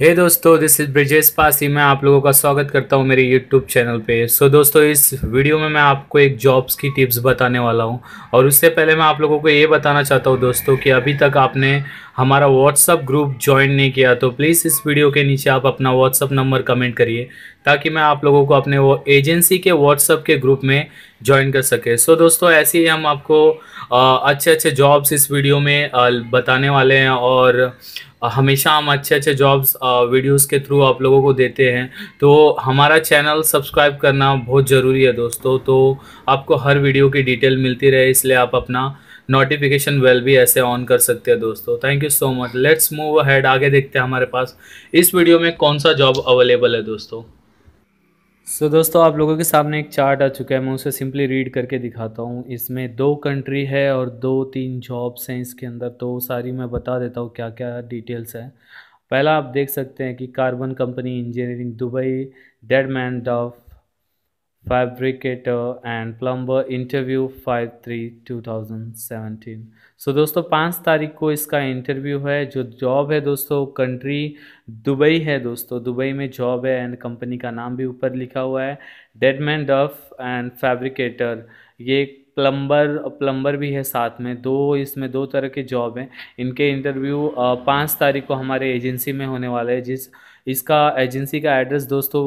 हे hey दोस्तों this is Brijesh Pasi मैं आप लोगों का स्वागत करता हूँ मेरे यूट्यूब चैनल पे सो so दोस्तों इस वीडियो में मैं आपको एक जॉब्स की टिप्स बताने वाला हूँ और उससे पहले मैं आप लोगों को ये बताना चाहता हूँ दोस्तों कि अभी तक आपने हमारा व्हाट्सअप ग्रुप ज्वाइन नहीं किया तो प्लीज़ इस वीडियो के नीचे आप अपना व्हाट्सअप नंबर कमेंट करिए ताकि मैं आप लोगों को अपने वो एजेंसी के व्हाट्सअप के ग्रुप में ज्वाइन कर सके सो so दोस्तों ऐसे ही हम आपको अच्छे अच्छे जॉब्स इस वीडियो में बताने वाले हैं और हमेशा हम अच्छे अच्छे जॉब्स वीडियोस के थ्रू आप लोगों को देते हैं तो हमारा चैनल सब्सक्राइब करना बहुत ज़रूरी है दोस्तों तो आपको हर वीडियो की डिटेल मिलती रहे इसलिए आप अपना नोटिफिकेशन बेल भी ऐसे ऑन कर सकते हैं दोस्तों thank you so much let's move head आगे देखते हैं हमारे पास इस वीडियो में कौन सा जॉब अवेलेबल है दोस्तों सो so, दोस्तों आप लोगों के सामने एक चार्ट आ चुका है मैं उसे सिंपली रीड करके दिखाता हूँ इसमें दो कंट्री है और दो तीन जॉब्स हैं इसके अंदर तो सारी मैं बता देता हूँ क्या क्या डिटेल्स हैं पहला आप देख सकते हैं कि कार्बन कंपनी इंजीनियरिंग दुबई डेड मैन डॉफ fabricator and plumber interview five three two thousand seventeen सो दोस्तों पाँच तारीख को इसका इंटरव्यू है जो जॉब है दोस्तों कंट्री दुबई है दोस्तों दुबई में जॉब है एंड कंपनी का नाम भी ऊपर लिखा हुआ है डेडमैन डफ एंड फैब्रिकेटर ये प्लम्बर प्लम्बर भी है साथ में दो इसमें दो तरह के जॉब हैं इनके इंटरव्यू पाँच तारीख को हमारे एजेंसी में होने वाले हैं जिस इसका एजेंसी का एड्रेस दोस्तों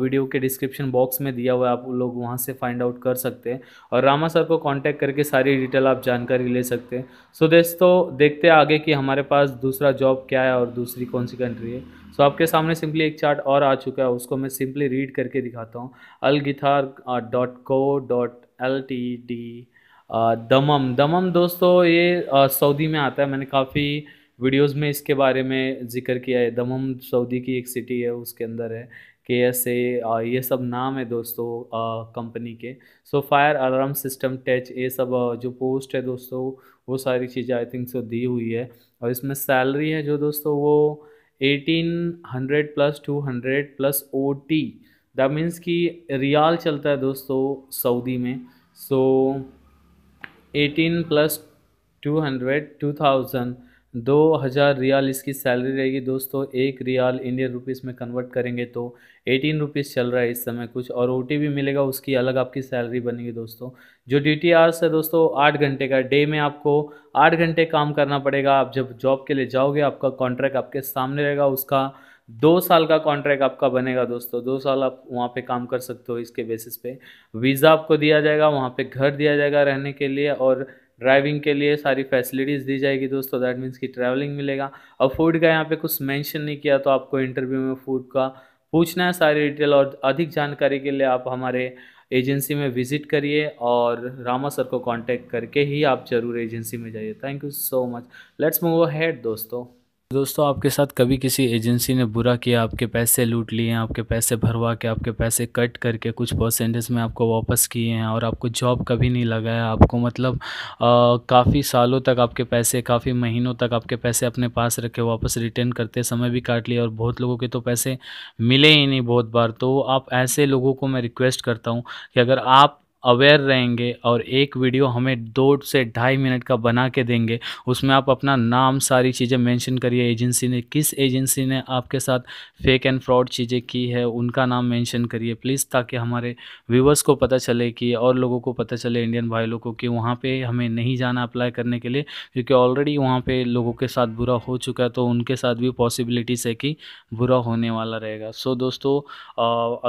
वीडियो के डिस्क्रिप्शन बॉक्स में दिया हुआ है आप लोग वहाँ से फाइंड आउट कर सकते हैं और रामा सर को कांटेक्ट करके सारी डिटेल आप जानकारी ले सकते हैं सो दोस्तों देखते हैं आगे कि हमारे पास दूसरा जॉब क्या है और दूसरी कौन सी कंट्री है सो आपके सामने सिंपली एक चार्ट और आ चुका है उसको मैं सिंपली रीड करके दिखाता हूँ अलगिथार dot co dot L T D Dammam Dammam दोस्तों ये सऊदी में आता है मैंने काफ़ी वीडियोस में इसके बारे में जिक्र किया है दमम सऊदी की एक सिटी है उसके अंदर है के एस ए ये सब नाम है दोस्तों कंपनी के so fire alarm system touch ये सब जो पोस्ट है दोस्तों वो सारी चीज़ें आई थिंक सो दी हुई है और इसमें सैलरी है जो दोस्तों वो eighteen hundred plus two hundred plus O T that means कि रियाल चलता है दोस्तों सऊदी में so eighteen plus two hundred two thousand दो हज़ार रियाल इसकी सैलरी रहेगी दोस्तों एक रियाल इंडियन रुपीस में कन्वर्ट करेंगे तो एटीन रुपीस चल रहा है इस समय कुछ और ओ भी मिलेगा उसकी अलग आपकी सैलरी बनेगी दोस्तों जो डी टी आर्स है दोस्तों आठ घंटे का डे में आपको आठ घंटे काम करना पड़ेगा आप जब जॉब के लिए जाओगे आपका कॉन्ट्रैक्ट आपके सामने रहेगा उसका दो साल का कॉन्ट्रैक्ट आपका बनेगा दोस्तों दो साल आप वहाँ पे काम कर सकते हो इसके बेसिस पे वीज़ा आपको दिया जाएगा वहाँ पे घर दिया जाएगा रहने के लिए और ड्राइविंग के लिए सारी फैसिलिटीज़ दी जाएगी दोस्तों दैट मीन्स कि ट्रैवलिंग मिलेगा और फूड का यहाँ पे कुछ मेंशन नहीं किया तो आपको इंटरव्यू में फूड का पूछना है सारी डिटेल और अधिक जानकारी के लिए आप हमारे एजेंसी में विज़िट करिए और रामा सर को कांटेक्ट करके ही आप ज़रूर एजेंसी में जाइए thank you so much let's move head दोस्तों दोस्तों आपके साथ कभी किसी एजेंसी ने बुरा किया आपके पैसे लूट लिए आपके पैसे भरवा के आपके पैसे कट करके कुछ परसेंटेज में आपको वापस किए हैं और आपको जॉब कभी नहीं लगाया आपको मतलब काफ़ी सालों तक आपके पैसे काफ़ी महीनों तक आपके पैसे अपने पास रखे वापस रिटर्न करते समय भी काट लिए और बहुत लोगों के तो पैसे मिले ही नहीं बहुत बार तो आप ऐसे लोगों को मैं रिक्वेस्ट करता हूँ कि अगर आप अवेयर रहेंगे और एक वीडियो हमें दो से ढाई मिनट का बना के देंगे उसमें आप अपना नाम सारी चीज़ें मेंशन करिए एजेंसी ने किस एजेंसी ने आपके साथ फेक एंड फ्रॉड चीज़ें की है उनका नाम मेंशन करिए प्लीज़ ताकि हमारे व्यूवर्स को पता चले कि और लोगों को पता चले इंडियन भाई लोगों को कि वहाँ पर हमें नहीं जाना अप्लाई करने के लिए क्योंकि ऑलरेडी वहाँ पर लोगों के साथ बुरा हो चुका है तो उनके साथ भी पॉसिबिलिटीज़ है कि बुरा होने वाला रहेगा सो दोस्तों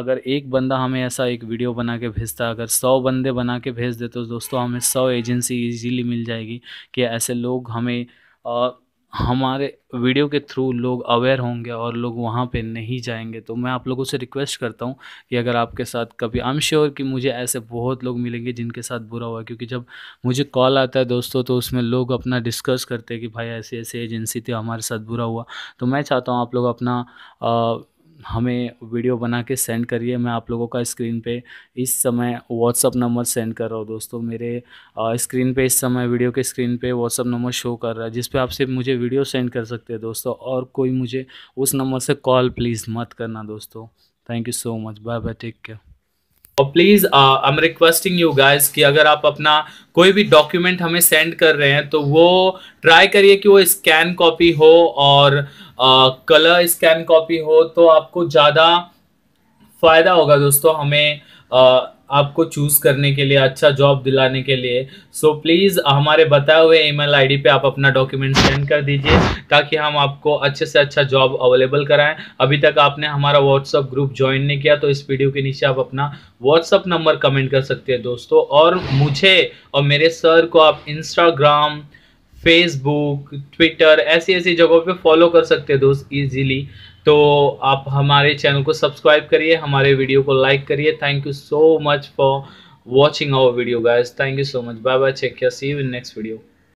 अगर एक बंदा हमें ऐसा एक वीडियो बना के भेजता अगर सौ बंदे बना के भेज देते हो दोस्तों हमें सौ एजेंसी इजीली मिल जाएगी कि ऐसे लोग हमें आ, हमारे वीडियो के थ्रू लोग अवेयर होंगे और लोग वहाँ पे नहीं जाएंगे तो मैं आप लोगों से रिक्वेस्ट करता हूँ कि अगर आपके साथ कभी आई एम श्योर कि मुझे ऐसे बहुत लोग मिलेंगे जिनके साथ बुरा हुआ क्योंकि जब मुझे कॉल आता है दोस्तों तो उसमें लोग अपना डिस्कस करते हैं कि भाई ऐसी ऐसी एजेंसी थी हमारे साथ बुरा हुआ तो मैं चाहता हूँ आप लोग अपना आ, हमें वीडियो बना के सेंड करिए मैं आप लोगों का स्क्रीन पे इस समय व्हाट्सअप नंबर सेंड कर रहा हूँ दोस्तों मेरे स्क्रीन पे इस समय वीडियो के स्क्रीन पे व्हाट्सअप नंबर शो कर रहा है जिस पे आप सिर्फ मुझे वीडियो सेंड कर सकते हैं दोस्तों और कोई मुझे उस नंबर से कॉल प्लीज़ मत करना दोस्तों thank you so much bye bye take care और please I am requesting you guys कि अगर आप अपना कोई भी डॉक्यूमेंट हमें सेंड कर रहे हैं तो वो ट्राई करिए कि वो स्कैन कॉपी हो और कलर स्कैन कॉपी हो तो आपको ज़्यादा फ़ायदा होगा दोस्तों हमें uh, आपको चूज़ करने के लिए अच्छा जॉब दिलाने के लिए सो प्लीज़ हमारे बताए हुए ईमेल आईडी पे आप अपना डॉक्यूमेंट सेंड कर दीजिए ताकि हम आपको अच्छे से अच्छा जॉब अवेलेबल कराएं अभी तक आपने हमारा व्हाट्सअप ग्रुप ज्वाइन नहीं किया तो इस वीडियो के नीचे आप अपना व्हाट्सअप नंबर कमेंट कर सकते हैं दोस्तों और मुझे और मेरे सर को आप इंस्टाग्राम फेसबुक ट्विटर ऐसी ऐसी जगहों पे फॉलो कर सकते हैं दोस्त इजीली तो आप हमारे चैनल को सब्सक्राइब करिए हमारे वीडियो को लाइक करिए thank you so much for watching our video guys thank you so much bye bye check see you in next video